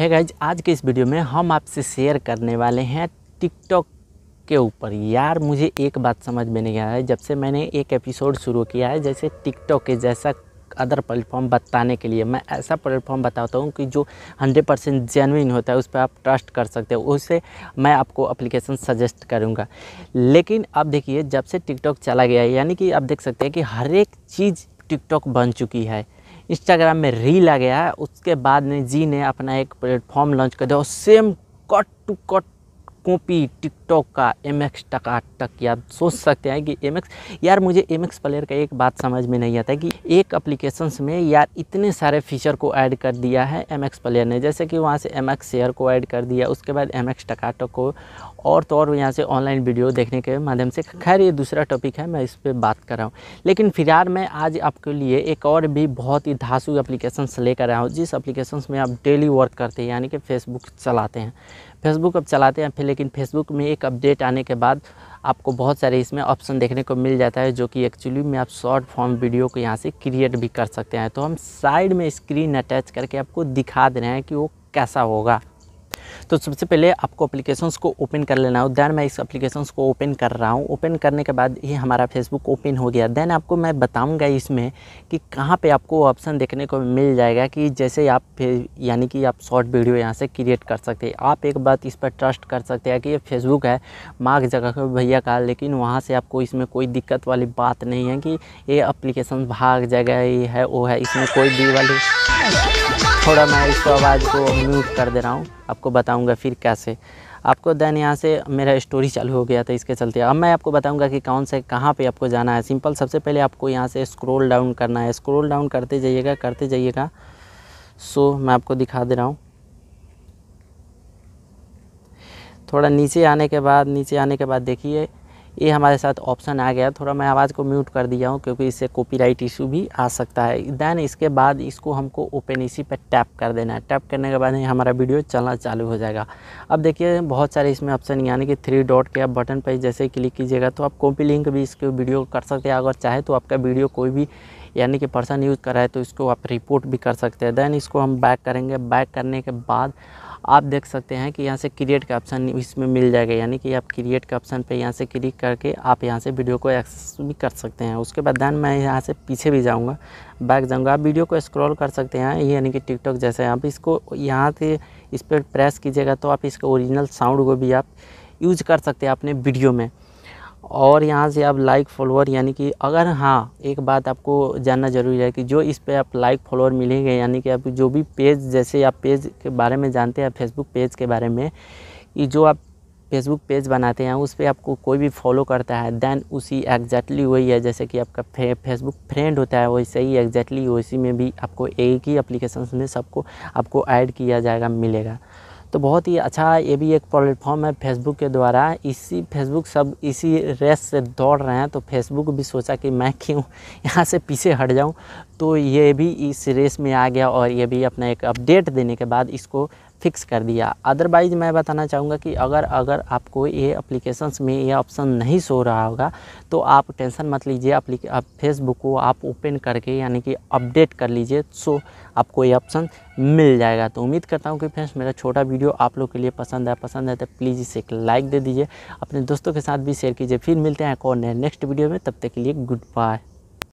है hey guys आज के इस वीडियो में हम आपसे शेयर करने वाले हैं टिकटॉक के ऊपर यार मुझे एक बात समझ में नहीं आया है जब से मैंने एक एपिसोड शुरू किया है जैसे टिकटॉक के जैसा अदर प्लेटफॉर्म बताने के लिए मैं ऐसा प्लेटफॉर्म बताता हूँ कि जो 100 परसेंट जेनविन होता है उस पर आप ट्रस्ट कर सकते हो उसे मैं आपको अप्लीकेशन सजेस्ट करूँगा लेकिन अब देखिए जब से टिकटॉक चला गया है यानी कि आप देख सकते हैं कि हर एक चीज़ टिकटॉक बन चुकी है इंस्टाग्राम में रील आ गया उसके बाद में जी ने अपना एक प्लेटफॉर्म लॉन्च कर दिया और same cut to cut copy TikTok का एम एक्स टका टक या सोच सकते हैं कि एम एक्स यार मुझे एम एक्स प्लेयर का एक बात समझ में नहीं आता कि एक अप्लीकेशंस में यार इतने सारे फीचर को ऐड कर दिया है एम एक्स प्लेयर ने जैसे कि वहाँ से एम एक्स शेयर को ऐड कर दिया उसके बाद एम एक्स टका टक को और तो और यहाँ से ऑनलाइन वीडियो देखने के माध्यम से खैर ये दूसरा टॉपिक है मैं इस पर बात कर रहा हूँ लेकिन फिलहाल मैं आज आपके लिए एक और भी बहुत ही धासु एप्लीकेशंस लेकर आया हूँ जिस एप्लीकेशंस में आप डेली वर्क करते हैं यानी कि फेसबुक चलाते हैं फेसबुक अब चलाते हैं फिर लेकिन फेसबुक में एक अपडेट आने के बाद आपको बहुत सारे इसमें ऑप्शन देखने को मिल जाता है जो कि एक्चुअली में आप शॉर्ट फॉर्म वीडियो को यहाँ से क्रिएट भी कर सकते हैं तो हम साइड में स्क्रीन अटैच करके आपको दिखा दे रहे हैं कि वो कैसा होगा तो सबसे पहले आपको अप्लीकेशन को ओपन कर लेना हो देन मैं इस अप्लीकेशन को ओपन कर रहा हूँ ओपन करने के बाद ये हमारा फेसबुक ओपन हो गया देन आपको मैं बताऊँगा इसमें कि कहाँ पर आपको ऑप्शन देखने को मिल जाएगा कि जैसे आप यानी कि आप शॉर्ट वीडियो यहाँ से क्रिएट कर सकते हैं आप एक बात इस पर ट्रस्ट कर सकते हैं कि ये फेसबुक है मार्क जगह भैया का लेकिन वहाँ से आपको इसमें कोई दिक्कत वाली बात नहीं है कि ये अप्लीकेशन भाग जगह ये है वो है इसमें कोई भी वाली थोड़ा मैं इसको आवाज़ को म्यूट कर दे रहा हूँ आपको बता बताऊंगा फिर कैसे आपको देन यहाँ से मेरा स्टोरी चालू हो गया था इसके चलते अब मैं आपको बताऊंगा कि कौन से कहाँ पे आपको जाना है सिंपल सबसे पहले आपको यहाँ से स्क्रॉल डाउन करना है स्क्रॉल डाउन करते जाइएगा करते जाइएगा सो मैं आपको दिखा दे रहा हूँ थोड़ा नीचे आने के बाद नीचे आने के बाद देखिए ये हमारे साथ ऑप्शन आ गया थोड़ा मैं आवाज़ को म्यूट कर दिया हूँ क्योंकि इससे कॉपीराइट इशू भी आ सकता है देन इसके बाद इसको हमको ओपन इसी पर टैप कर देना है टैप करने के बाद ही हमारा वीडियो चलना चालू हो जाएगा अब देखिए बहुत सारे इसमें ऑप्शन यानी कि थ्री डॉट के आप बटन पर जैसे क्लिक कीजिएगा तो आप कॉपी लिंक भी इसके वीडियो कर सकते हैं अगर चाहे तो आपका वीडियो कोई भी यानी कि पर्सन यूज़ कर रहा है तो इसको आप रिपोर्ट भी कर सकते हैं देन इसको हम बैक करेंगे बैक करने के बाद आप देख सकते हैं कि यहाँ से क्रिएट का ऑप्शन इसमें मिल जाएगा यानी कि आप क्रिएट का ऑप्शन पर यहाँ से क्लिक करके आप यहाँ से वीडियो को एक्सेस भी कर सकते हैं उसके बाद दैन मैं यहाँ से पीछे भी जाऊँगा बैक जाऊँगा आप वीडियो को स्क्रॉल कर सकते हैं यानी कि टिकटॉक जैसे आप इसको यहाँ से इस पर प्रेस कीजिएगा तो आप इसका ओरिजिनल साउंड को भी आप यूज कर सकते हैं अपने वीडियो में और यहाँ से आप लाइक फॉलोअर यानी कि अगर हाँ एक बात आपको जानना ज़रूरी है कि जो इस पे आप लाइक फॉलोअर मिलेंगे यानी कि आप जो भी पेज जैसे आप पेज के बारे में जानते हैं फेसबुक पेज के बारे में कि जो आप फेसबुक पेज बनाते हैं उस पर आपको कोई भी फॉलो करता है देन उसी एग्जैक्टली वही है जैसे कि आपका फे, फेसबुक फ्रेंड होता है वैसे ही एग्जैक्टली वैसी में भी आपको एक ही अप्लीकेशन में सबको आपको ऐड किया जाएगा मिलेगा तो बहुत ही अच्छा ये भी एक प्लेटफॉर्म है फेसबुक के द्वारा इसी फेसबुक सब इसी रेस से दौड़ रहे हैं तो फेसबुक भी सोचा कि मैं क्यों यहाँ से पीछे हट जाऊँ तो ये भी इस रेस में आ गया और ये भी अपना एक अपडेट देने के बाद इसको फिक्स कर दिया अदरवाइज़ मैं बताना चाहूँगा कि अगर अगर आपको ये अप्लीकेशंस में ये ऑप्शन नहीं सो रहा होगा तो आप टेंशन मत लीजिए आप फेसबुक को आप ओपन करके यानी कि अपडेट कर लीजिए सो आपको ये ऑप्शन मिल जाएगा तो उम्मीद करता हूँ कि फ्रेंड्स मेरा छोटा वीडियो आप लोग के लिए पसंद है पसंद है तो प्लीज़ इसे एक लाइक दे दीजिए अपने दोस्तों के साथ भी शेयर कीजिए फिर मिलते हैं कौन है नेक्स्ट वीडियो में तब तक के लिए गुड बाय